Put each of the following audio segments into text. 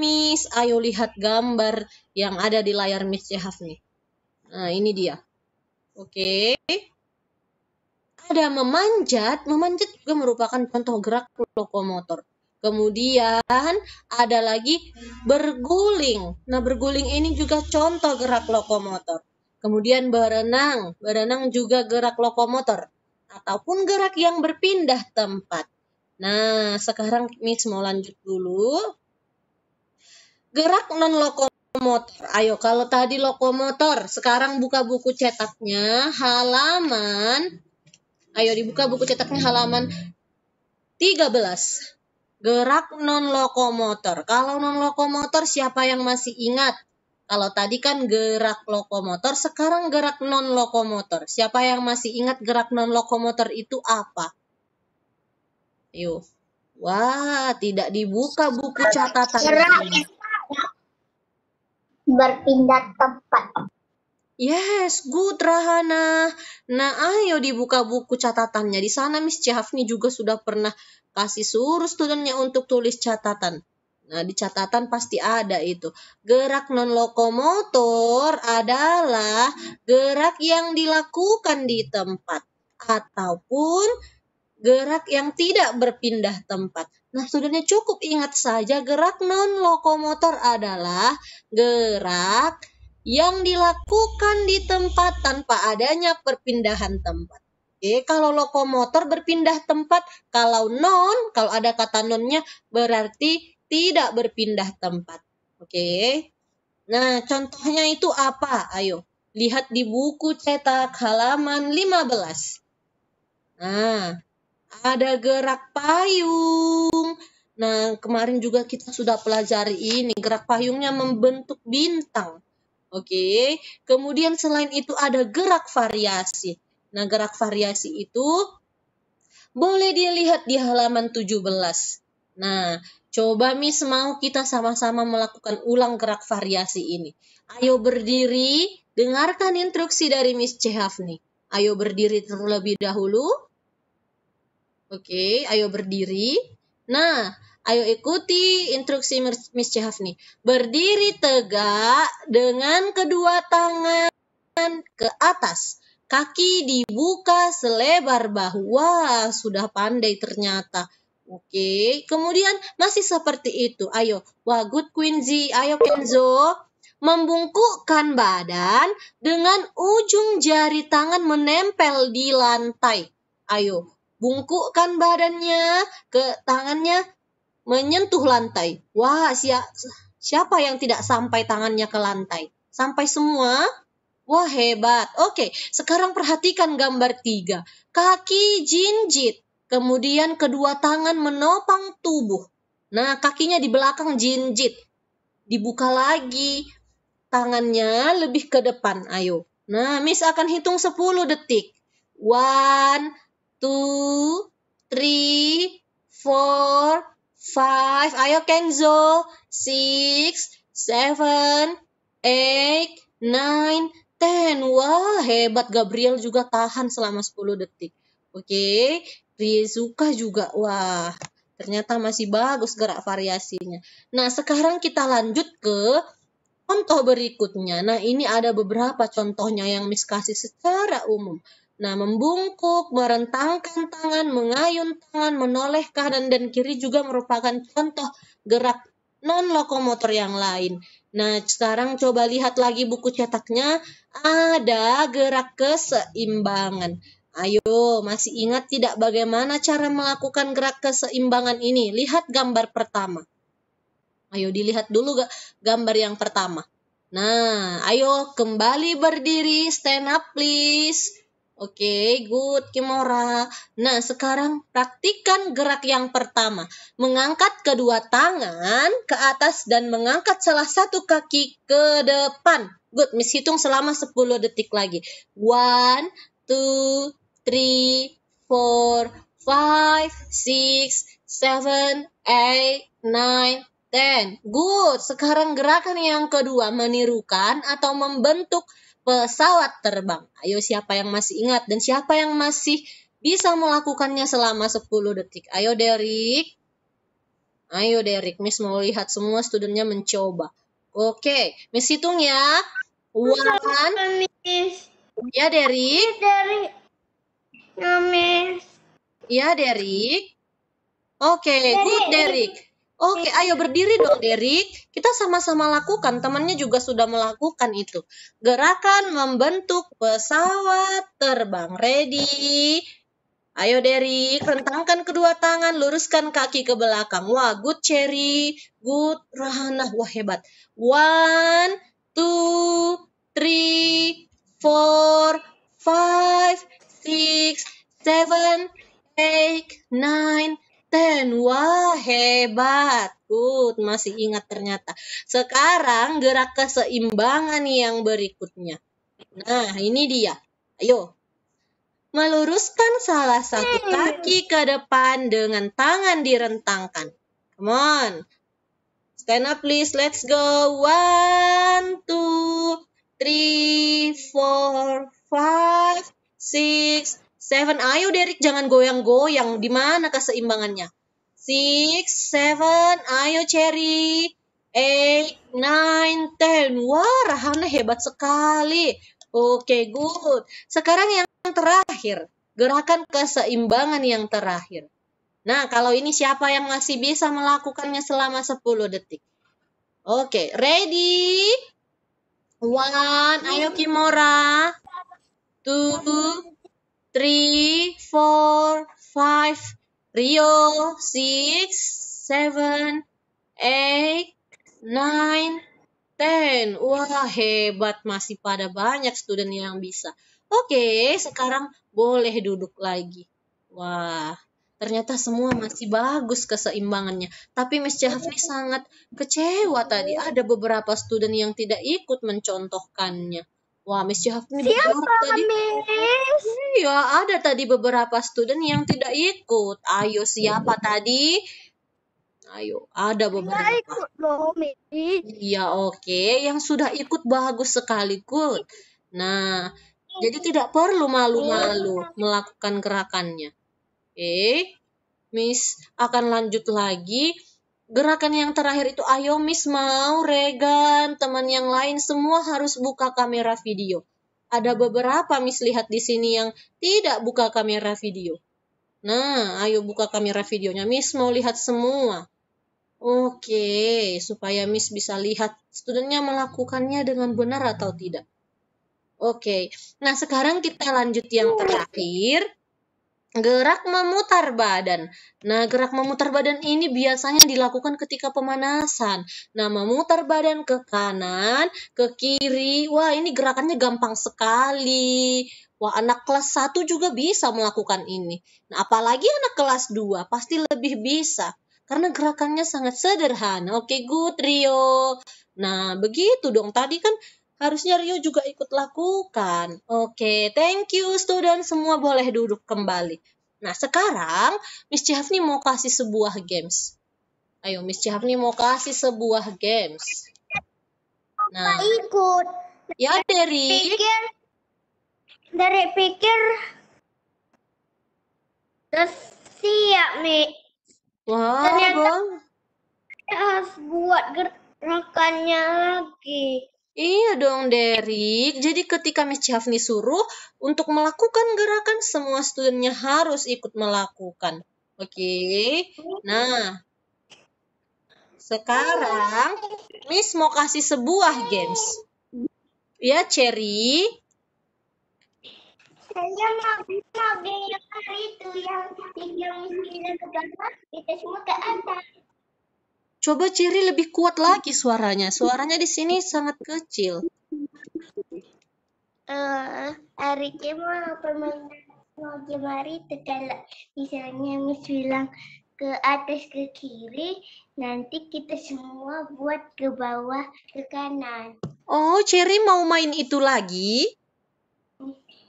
Miss, ayo lihat gambar yang ada di layar Miss Jehaf nih. Nah, ini dia. Oke. Okay. Ada memanjat. Memanjat juga merupakan contoh gerak lokomotor. Kemudian ada lagi berguling. Nah, berguling ini juga contoh gerak lokomotor. Kemudian berenang. Berenang juga gerak lokomotor ataupun gerak yang berpindah tempat. Nah, sekarang Miss mau lanjut dulu. Gerak non lokomotor. Ayo kalau tadi lokomotor, sekarang buka buku cetaknya halaman. Ayo dibuka buku cetaknya halaman 13. Gerak non lokomotor. Kalau non lokomotor siapa yang masih ingat? Kalau tadi kan gerak lokomotor, sekarang gerak non lokomotor. Siapa yang masih ingat gerak non lokomotor itu apa? Yuk. Wah, tidak dibuka buku catatan. Gerak berpindah tempat. Yes, good Rahana. Nah, ayo dibuka buku catatannya. Di sana Miss Chafni juga sudah pernah kasih suruh studentnya untuk tulis catatan. Nah, di catatan pasti ada itu. Gerak non lokomotor adalah gerak yang dilakukan di tempat ataupun gerak yang tidak berpindah tempat. Nah, sudahnya cukup ingat saja gerak non lokomotor adalah gerak yang dilakukan di tempat tanpa adanya perpindahan tempat. Oke, kalau lokomotor berpindah tempat, kalau non, kalau ada kata nonnya berarti tidak berpindah tempat. Oke. Nah, contohnya itu apa? Ayo, lihat di buku cetak halaman 15. Nah, ada gerak payung. Nah, kemarin juga kita sudah pelajari ini gerak payungnya membentuk bintang. Oke. Kemudian selain itu ada gerak variasi. Nah, gerak variasi itu boleh dilihat di halaman 17. Nah, coba Miss mau kita sama-sama melakukan ulang gerak variasi ini. Ayo berdiri, dengarkan instruksi dari Miss Chehafni. Ayo berdiri terlebih dahulu. Oke, ayo berdiri. Nah, Ayo ikuti instruksi Miss nih. Berdiri tegak dengan kedua tangan ke atas. Kaki dibuka selebar bahu. Wah, sudah pandai ternyata. Oke, kemudian masih seperti itu. Ayo, wah good Quincy, ayo Kenzo. Membungkukkan badan dengan ujung jari tangan menempel di lantai. Ayo, bungkukkan badannya ke tangannya menyentuh lantai. Wah, si siapa yang tidak sampai tangannya ke lantai? Sampai semua? Wah, hebat. Oke, sekarang perhatikan gambar tiga. Kaki jinjit, kemudian kedua tangan menopang tubuh. Nah, kakinya di belakang jinjit. Dibuka lagi, tangannya lebih ke depan. Ayo. Nah, Miss akan hitung 10 detik. One, two, three, four, five. Ayo Kenzo. Six, seven, eight, nine, ten. Wah, hebat. Gabriel juga tahan selama 10 detik. Oke. Okay. suka juga. Wah, ternyata masih bagus gerak variasinya. Nah, sekarang kita lanjut ke contoh berikutnya. Nah, ini ada beberapa contohnya yang miskasih secara umum. Nah, membungkuk, merentangkan tangan, mengayun tangan, menoleh kanan dan kiri juga merupakan contoh gerak non-lokomotor yang lain. Nah, sekarang coba lihat lagi buku cetaknya. Ada gerak keseimbangan. Ayo, masih ingat tidak bagaimana cara melakukan gerak keseimbangan ini? Lihat gambar pertama. Ayo, dilihat dulu gambar yang pertama. Nah, ayo kembali berdiri, stand up please. Oke, okay, good Kimora. Nah, sekarang praktikan gerak yang pertama. Mengangkat kedua tangan ke atas dan mengangkat salah satu kaki ke depan. Good, Miss hitung selama 10 detik lagi. One, two, three, four, five, six, seven, eight, nine, ten. Good, sekarang gerakan yang kedua menirukan atau membentuk pesawat terbang. Ayo siapa yang masih ingat dan siapa yang masih bisa melakukannya selama 10 detik. Ayo Derek. Ayo Derek, Miss mau lihat semua studentnya mencoba. Oke, Miss hitung ya. One. Ya Derek. Ya Miss. Ya Derek. Ya, Oke, good Derek. Oke, ayo berdiri dong, Derek. Kita sama-sama lakukan. Temannya juga sudah melakukan itu. Gerakan membentuk pesawat terbang. Ready? Ayo, Derek. Rentangkan kedua tangan, luruskan kaki ke belakang. Wah, good, Cherry. Good, Rahana. Wah, hebat. One, two, three, four, five, six, seven, eight, nine, ten. Wah, hebat. Good, masih ingat ternyata. Sekarang gerak keseimbangan yang berikutnya. Nah, ini dia. Ayo. Meluruskan salah satu hmm. kaki ke depan dengan tangan direntangkan. Come on. Stand up please, let's go. One, two, three, four, five, six, Seven, ayo Derek jangan goyang-goyang. Di mana keseimbangannya? Six, seven, ayo Cherry. Eight, nine, ten. Wah, Rahana hebat sekali. Oke, okay, good. Sekarang yang terakhir. Gerakan keseimbangan yang terakhir. Nah, kalau ini siapa yang masih bisa melakukannya selama 10 detik? Oke, okay, ready? One, ayo Kimora. Two, three, four, five, Rio, six, seven, eight, nine, ten. Wah, hebat. Masih pada banyak student yang bisa. Oke, sekarang boleh duduk lagi. Wah, ternyata semua masih bagus keseimbangannya. Tapi Miss Jafri sangat kecewa tadi. Ada beberapa student yang tidak ikut mencontohkannya. Wah, Miss Syafni Siapa tadi. Miss? Iya, ada tadi beberapa student yang tidak ikut. Ayo siapa tadi? Ayo, ada beberapa. Tidak ikut loh, Miss. Iya, oke. Okay. Yang sudah ikut bagus sekali, good. Nah, jadi tidak perlu malu-malu iya. melakukan gerakannya. Oke. Okay. Miss akan lanjut lagi gerakan yang terakhir itu ayo, Miss, mau Regan teman yang lain semua harus buka kamera video. Ada beberapa Miss lihat di sini yang tidak buka kamera video. Nah, ayo buka kamera videonya. Miss mau lihat semua. Oke, supaya Miss bisa lihat studentnya melakukannya dengan benar atau tidak. Oke, nah sekarang kita lanjut yang terakhir Gerak memutar badan. Nah, gerak memutar badan ini biasanya dilakukan ketika pemanasan. Nah, memutar badan ke kanan, ke kiri. Wah, ini gerakannya gampang sekali. Wah, anak kelas 1 juga bisa melakukan ini. Nah, apalagi anak kelas 2 pasti lebih bisa karena gerakannya sangat sederhana. Oke, good Rio. Nah, begitu dong. Tadi kan harusnya Rio juga ikut lakukan. Oke, thank you student semua boleh duduk kembali. Nah, sekarang Miss Cihafni mau kasih sebuah games. Ayo, Miss Cihafni mau kasih sebuah games. Nah, ikut. Ya, dari pikir dari pikir siap mi. Wah, wow, ternyata harus buat gerakannya lagi. Iya dong Derek, jadi ketika Miss Chafni suruh untuk melakukan gerakan, semua studentnya harus ikut melakukan. Oke, okay? nah sekarang Miss mau kasih sebuah games. Ya Cherry. Saya mau, mau game yang itu yang tiga miskin dan kita semua ke atas. Coba Ciri lebih kuat lagi suaranya. Suaranya di sini sangat kecil. Uh, eh, Ariknya mau permainan mau jemari itu kalau misalnya Miss bilang ke atas ke kiri, nanti kita semua buat ke bawah ke kanan. Oh, Cherry mau main itu lagi?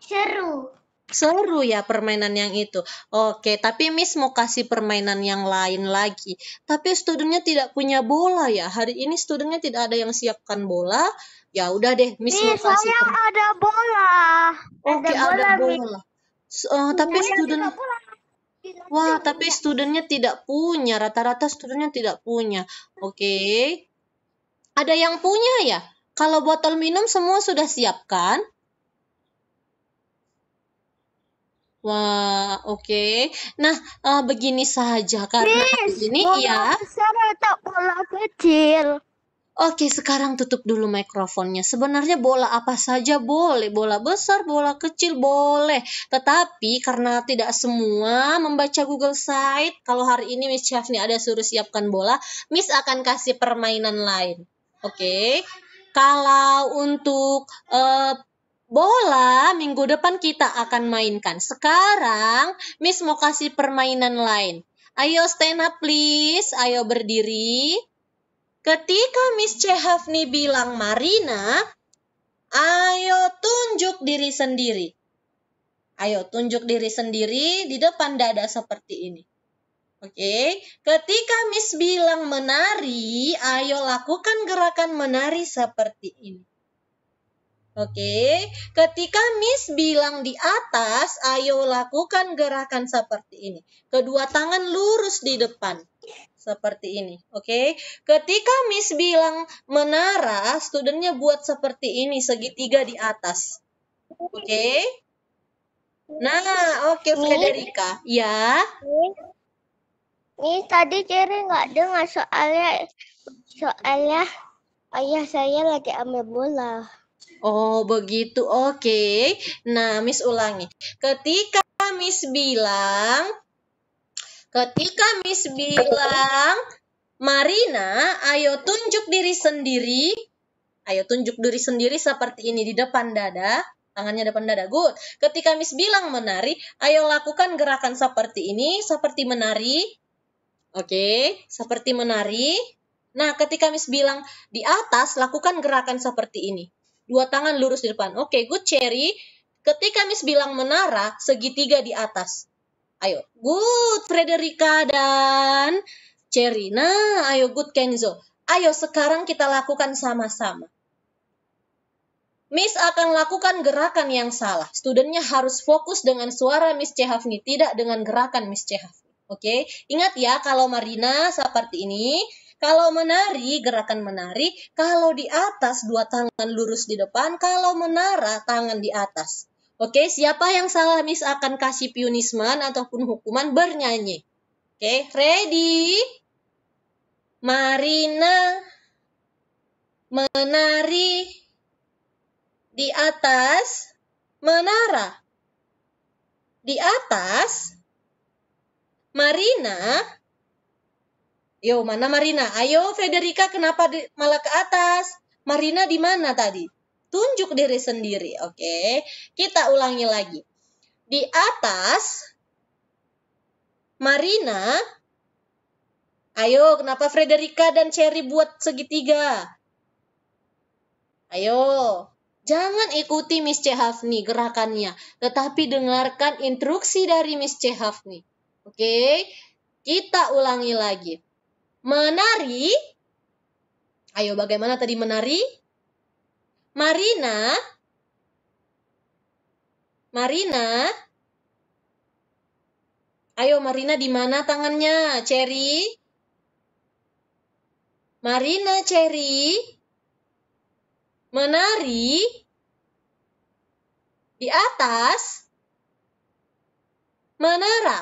Seru seru ya permainan yang itu. Oke, tapi Miss mau kasih permainan yang lain lagi. Tapi studentnya tidak punya bola ya. Hari ini studentnya tidak ada yang siapkan bola. Ya udah deh, Miss Ih, mau kasih. Saya ada bola. Oke, ada, eh, iya, ada bola. bola. Uh, tapi ya, student Wah, iya. tapi studentnya tidak punya. Rata-rata studentnya tidak punya. Oke. Okay. Ada yang punya ya? Kalau botol minum semua sudah siapkan? Wah, oke. Okay. Nah, uh, begini saja karena ini ya. bola kecil? Oke, sekarang tutup dulu mikrofonnya. Sebenarnya bola apa saja boleh, bola besar, bola kecil boleh. Tetapi karena tidak semua membaca Google Site, kalau hari ini Miss nih ada suruh siapkan bola, Miss akan kasih permainan lain. Oke. Okay? Kalau untuk uh, bola minggu depan kita akan mainkan. Sekarang Miss mau kasih permainan lain. Ayo stand up please, ayo berdiri. Ketika Miss Chehafni bilang Marina, ayo tunjuk diri sendiri. Ayo tunjuk diri sendiri di depan dada seperti ini. Oke, ketika Miss bilang menari, ayo lakukan gerakan menari seperti ini. Oke, ketika Miss bilang di atas, ayo lakukan gerakan seperti ini. Kedua tangan lurus di depan, seperti ini. Oke, ketika Miss bilang menara, studentnya buat seperti ini, segitiga di atas. Oke, nah oke okay, Frederica, ya. Ini tadi Jerry nggak dengar soalnya soalnya ayah saya lagi ambil bola. Oh, begitu. Oke. Okay. Nah, Miss ulangi. Ketika Miss bilang ketika Miss bilang Marina, ayo tunjuk diri sendiri. Ayo tunjuk diri sendiri seperti ini di depan dada. Tangannya depan dada. Good. Ketika Miss bilang menari, ayo lakukan gerakan seperti ini, seperti menari. Oke, okay. seperti menari. Nah, ketika Miss bilang di atas, lakukan gerakan seperti ini dua tangan lurus di depan. Oke, okay, good Cherry. Ketika Miss bilang menara, segitiga di atas. Ayo, good Frederica dan Cherry. Nah, ayo good Kenzo. Ayo sekarang kita lakukan sama-sama. Miss akan lakukan gerakan yang salah. Studentnya harus fokus dengan suara Miss Chehafni, tidak dengan gerakan Miss Chehafni. Oke, okay? ingat ya kalau Marina seperti ini, kalau menari, gerakan menari, kalau di atas dua tangan lurus di depan, kalau menara tangan di atas. Oke, siapa yang salah misalkan akan kasih punishment ataupun hukuman bernyanyi. Oke, okay? ready? Marina menari di atas menara. Di atas Marina Yo, mana Marina? Ayo, Federica, kenapa di, malah ke atas? Marina di mana tadi? Tunjuk diri sendiri, oke? Okay? Kita ulangi lagi. Di atas, Marina, ayo, kenapa Frederica dan Cherry buat segitiga? Ayo, Jangan ikuti Miss Chehafni gerakannya, tetapi dengarkan instruksi dari Miss Chehafni. Oke, kita ulangi lagi menari. Ayo bagaimana tadi menari? Marina Marina Ayo Marina di mana tangannya? Cherry Marina Cherry menari di atas menara.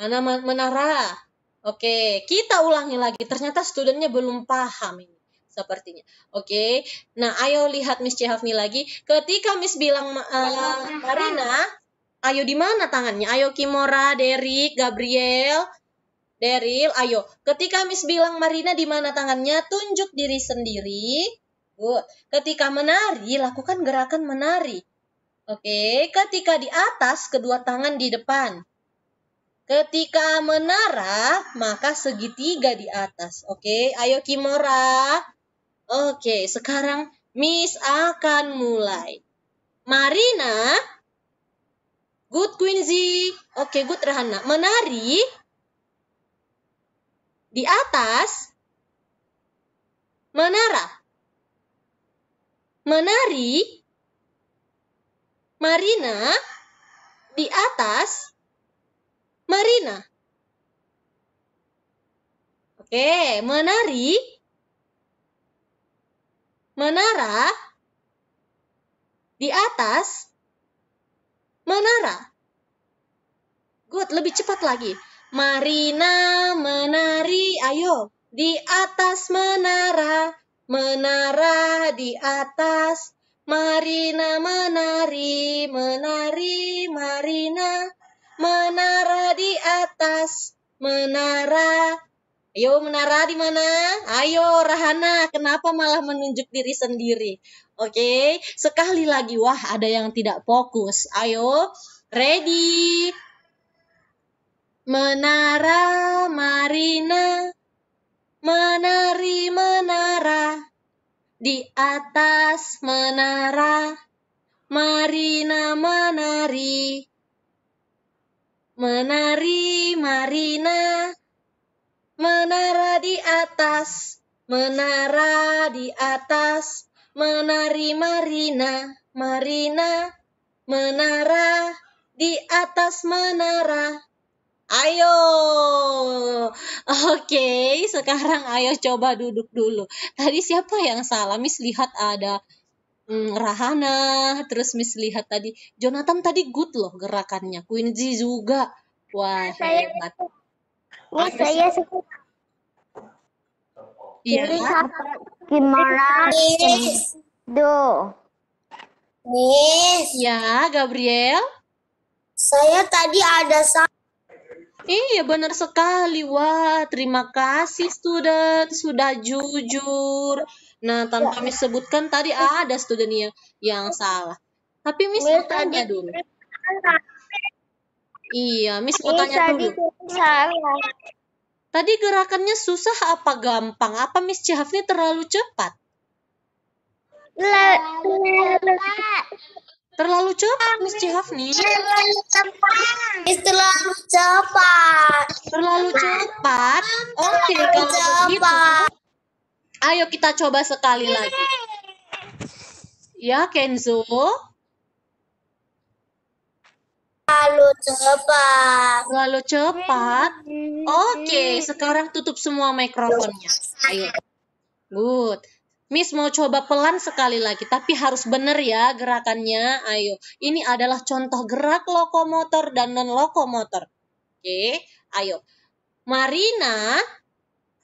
Mana menara? Oke, kita ulangi lagi. Ternyata studentnya belum paham ini sepertinya. Oke. Nah, ayo lihat Miss Chehafni lagi. Ketika Miss bilang uh, Marina, ayo di mana tangannya? Ayo Kimora, Derek, Gabriel, Deril, ayo. Ketika Miss bilang Marina di mana tangannya, tunjuk diri sendiri. Good. Ketika menari, lakukan gerakan menari. Oke, ketika di atas kedua tangan di depan. Ketika menara, maka segitiga di atas. Oke, ayo Kimora. Oke, sekarang Miss akan mulai. Marina. Good Quincy. Oke, good Rahana. Menari. Di atas. Menara. Menari. Marina. Di atas Marina. Oke, menari. Menara. Di atas. Menara. Good, lebih cepat lagi. Marina menari, ayo. Di atas menara, menara di atas. Marina menari, menari, Marina menara di atas menara. Ayo menara di mana? Ayo Rahana, kenapa malah menunjuk diri sendiri? Oke, okay. sekali lagi wah ada yang tidak fokus. Ayo, ready. Menara Marina menari menara di atas menara Marina menari Menari Marina, menara di atas, menara di atas, menari Marina, Marina, menara di atas menara. Ayo, oke. Okay, sekarang ayo coba duduk dulu. Tadi siapa yang salah? Miss lihat ada mm, Rahana, terus Miss lihat tadi Jonathan tadi good loh gerakannya, Quincy juga. Wah, saya hebat. Ya, saya suka. Iya. Gimana? Do. Miss. Ya, Gabriel. Saya tadi ada Iya benar sekali. Wah, terima kasih student sudah jujur. Nah, tanpa ya. Miss ya. sebutkan tadi ada student yang yang salah. Tapi Miss, mau tanya dulu. Iya, Miss mau tanya dulu. Tadi gerakannya susah apa gampang? Apa Miss Cihafni terlalu cepat? Terlalu cepat. Miss Cihafni. Terlalu cepat. terlalu cepat. Terlalu cepat. Oke, okay, kalau begitu. Ayo kita coba sekali lagi. Ya, Kenzo. Terlalu cepat. Terlalu cepat. Oke, sekarang tutup semua mikrofonnya. Ayo. Good. Miss mau coba pelan sekali lagi, tapi harus benar ya gerakannya. Ayo, ini adalah contoh gerak lokomotor dan non-lokomotor. Oke, ayo. Marina,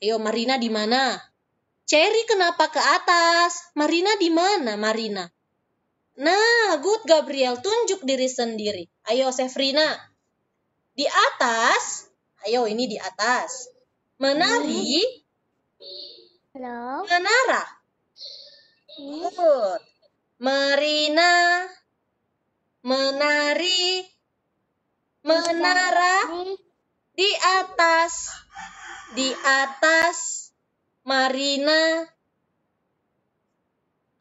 ayo Marina di mana? Cherry kenapa ke atas? Marina di mana, Marina? Nah, good Gabriel, tunjuk diri sendiri. Ayo, Sefrina. Di atas. Ayo, ini di atas. Menari. Halo. Menara. Good. Marina. Menari. Menara. Di atas. Di atas Marina.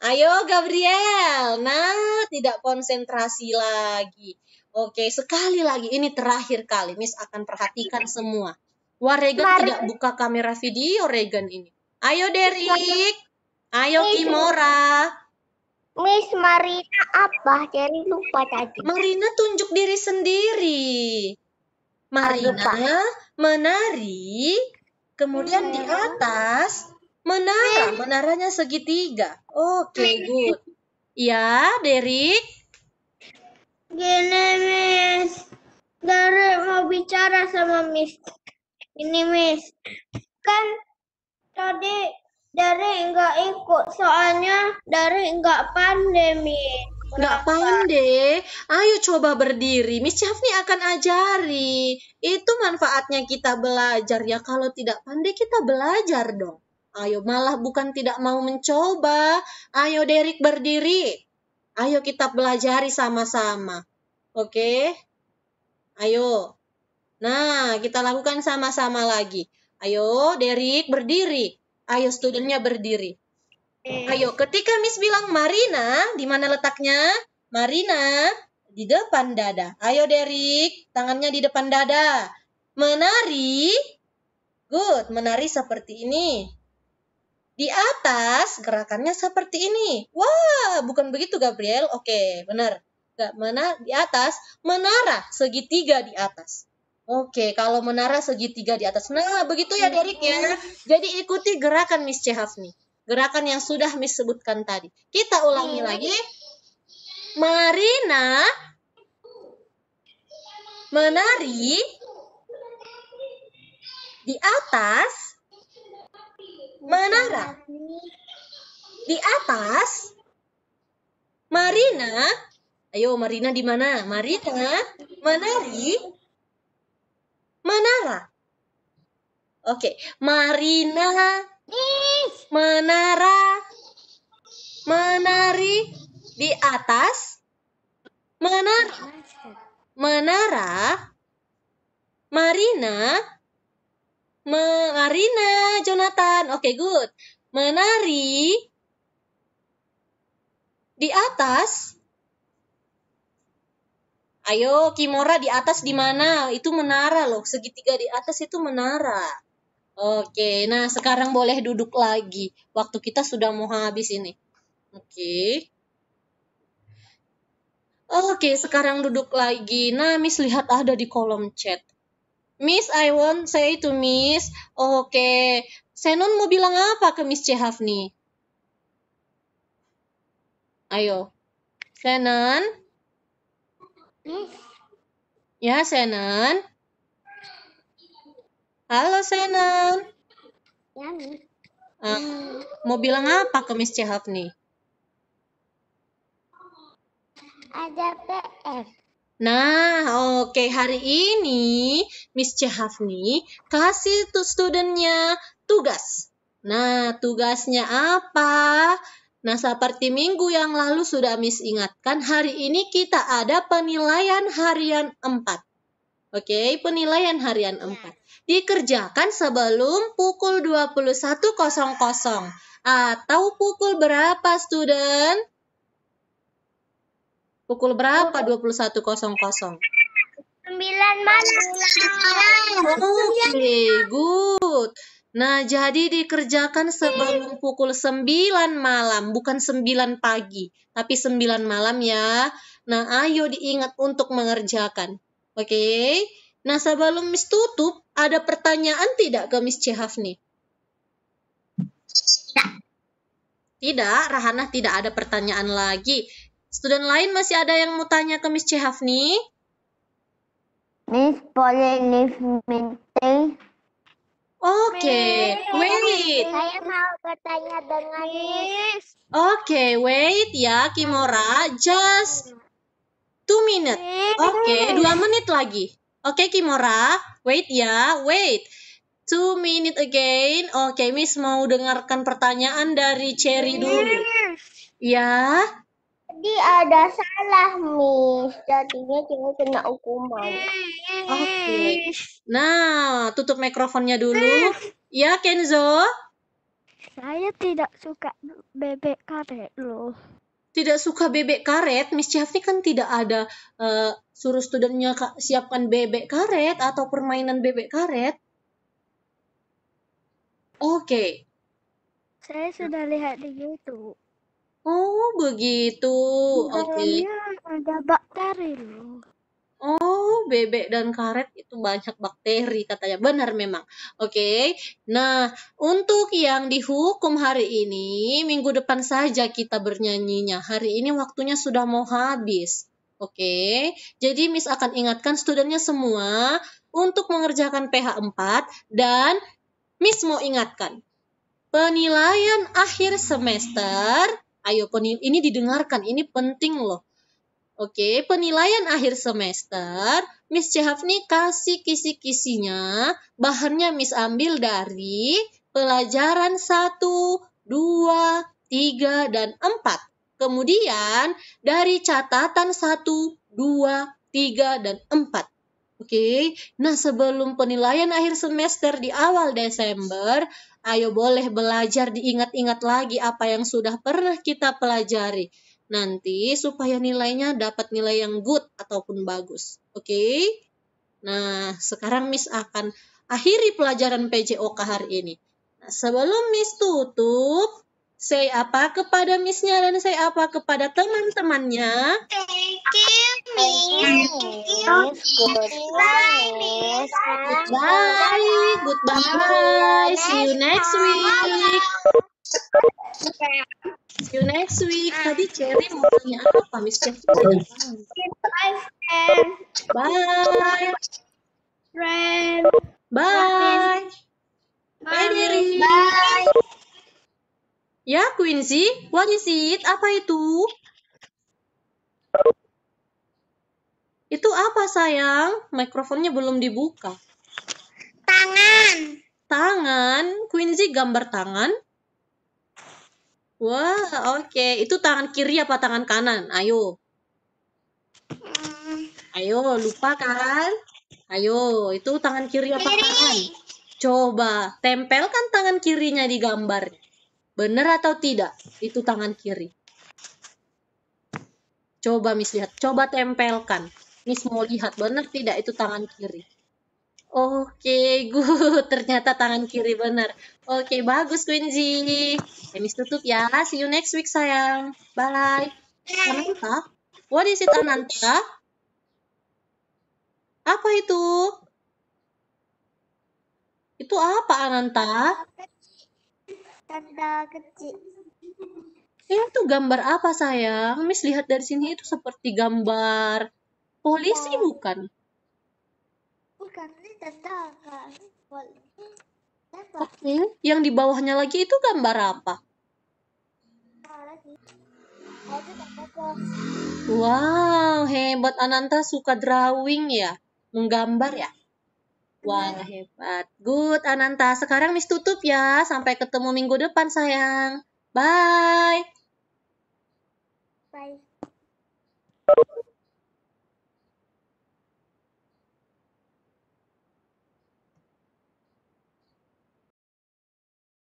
Ayo Gabriel. Nah, tidak konsentrasi lagi. Oke, sekali lagi ini terakhir kali Miss akan perhatikan semua. Wah, Regan Mari. tidak buka kamera video Regan ini. Ayo Derek. Ayo Miss, Kimora. Miss Marina apa? Jadi lupa tadi. Marina tunjuk diri sendiri. Marina menari Kemudian di iya. atas menara, iya, menaranya segitiga. Oke, okay, iya. good. Ya, Derek. Gini, Miss. Dari mau bicara sama Miss. Ini, Miss. Kan tadi dari nggak ikut, soalnya dari nggak pandemi nggak pandai. Ayo coba berdiri. Miss Chafni akan ajari. Itu manfaatnya kita belajar ya. Kalau tidak pandai kita belajar dong. Ayo malah bukan tidak mau mencoba. Ayo Derek berdiri. Ayo kita belajari sama-sama. Oke? Ayo. Nah, kita lakukan sama-sama lagi. Ayo Derek berdiri. Ayo studentnya berdiri. Eh. Ayo, ketika Miss bilang Marina, di mana letaknya? Marina di depan dada. Ayo Derek, tangannya di depan dada. Menari. Good, menari seperti ini. Di atas gerakannya seperti ini. Wah, bukan begitu Gabriel. Oke, benar. Gak menar di atas, menara segitiga di atas. Oke, kalau menara segitiga di atas. Nah, begitu ya Derek ya. Iya. Jadi ikuti gerakan Miss Chehaf nih gerakan yang sudah Miss sebutkan tadi. Kita ulangi hmm. lagi. Marina menari di atas menara. Di atas Marina, ayo Marina di mana? Marina menari menara. Oke, Marina menara menari di atas menara menara Marina me, Marina Jonathan oke okay, good menari di atas ayo Kimora di atas di mana itu menara loh segitiga di atas itu menara Oke, nah sekarang boleh duduk lagi. Waktu kita sudah mau habis ini. Oke. Oke, sekarang duduk lagi. Nah, Miss lihat ada di kolom chat. Miss, I want say to Miss. Oke, Senon mau bilang apa ke Miss Chehafni? Ayo. Senon? Miss. Ya, Senon? Halo Senan. Ya. Uh, eh, mau bilang apa ke Miss Cehaf nih? Ada PR. Nah, oke okay. hari ini Miss Cehaf nih kasih tuh studentnya tugas. Nah, tugasnya apa? Nah, seperti minggu yang lalu sudah Miss ingatkan, hari ini kita ada penilaian harian 4. Oke, okay, penilaian harian 4. Iya. Dikerjakan sebelum pukul 21.00 atau pukul berapa, student? Pukul berapa 21.00? 9 malam. Oke, okay, good. Nah, jadi dikerjakan sebelum pukul 9 malam, bukan 9 pagi, tapi 9 malam ya. Nah, ayo diingat untuk mengerjakan. Oke. Okay? Nah, sebelum Miss tutup, ada pertanyaan tidak ke Miss nih? Tidak. Tidak, Rahana tidak ada pertanyaan lagi. Student lain masih ada yang mau tanya ke Miss nih? Miss boleh leave meeting? Oke, okay. wait. Saya mau bertanya dengan Miss. Oke, okay, wait ya Kimora. Just Two minutes. Eh. Oke, okay, dua menit lagi. Oke, okay, Kimora. Wait ya, wait. Two minutes again. Oke, okay, Miss mau dengarkan pertanyaan dari Cherry dulu. Ya. Jadi ada salah, Miss. Jadinya kita kena hukuman. Oke. Okay. Nah, tutup mikrofonnya dulu. Ya, Kenzo. Saya tidak suka bebek karet loh tidak suka bebek karet, Miss Chefni kan tidak ada uh, suruh studentnya siapkan bebek karet atau permainan bebek karet. Oke. Okay. Saya sudah lihat di YouTube. Oh, begitu. Oke. Okay. ada bakteri loh bebek dan karet itu banyak bakteri katanya. Benar memang. Oke. Okay? Nah, untuk yang dihukum hari ini, minggu depan saja kita bernyanyinya. Hari ini waktunya sudah mau habis. Oke, okay? jadi Miss akan ingatkan studentnya semua untuk mengerjakan PH 4 dan Miss mau ingatkan penilaian akhir semester. Ayo penil ini didengarkan, ini penting loh. Oke, penilaian akhir semester Miss Cehaf nih kasih kisi-kisinya, bahannya Miss ambil dari pelajaran 1, 2, 3, dan 4. Kemudian dari catatan 1, 2, 3, dan 4. Oke, okay? nah sebelum penilaian akhir semester di awal Desember, ayo boleh belajar diingat-ingat lagi apa yang sudah pernah kita pelajari nanti supaya nilainya dapat nilai yang good ataupun bagus. Oke? Okay? Nah, sekarang Miss akan akhiri pelajaran PJOK hari ini. Nah, sebelum Miss tutup, Say apa kepada Miss-nya dan say apa kepada teman-temannya? Thank you, Miss. Thank Goodbye, Miss. Goodbye. Goodbye. See you next week. See you next week. Tadi Cherry mau tanya apa, Miss Cherry? Bye, friend. Bye. Friend. Bye. Bye, Bye. Bye. Ya, Quincy, what is it? Apa itu? Itu apa, sayang? Mikrofonnya belum dibuka. Tangan. Tangan? Quincy gambar tangan? Wah, oke. Okay. Itu tangan kiri apa tangan kanan? Ayo. Ayo, lupa kan? Ayo, itu tangan kiri apa kiri. tangan? Coba, tempelkan tangan kirinya di gambarnya. Benar atau tidak? Itu tangan kiri. Coba Miss lihat, coba tempelkan. Miss mau lihat, benar tidak itu tangan kiri? Oke, okay, good. Ternyata tangan kiri benar. Oke, okay, bagus Quincy. Miss tutup ya. See you next week sayang. Bye. Ananta? What is it Ananta? Apa itu? Itu apa Ananta? tanda kecil. Itu gambar apa sayang? Miss lihat dari sini itu seperti gambar polisi oh. bukan? Bukan, ini tanda kan? Oke, yang di bawahnya lagi itu gambar apa? Wow, hebat Ananta suka drawing ya, menggambar ya. Wah, iya. hebat. Good, Ananta. Sekarang Miss tutup ya. Sampai ketemu minggu depan, sayang. Bye. Bye.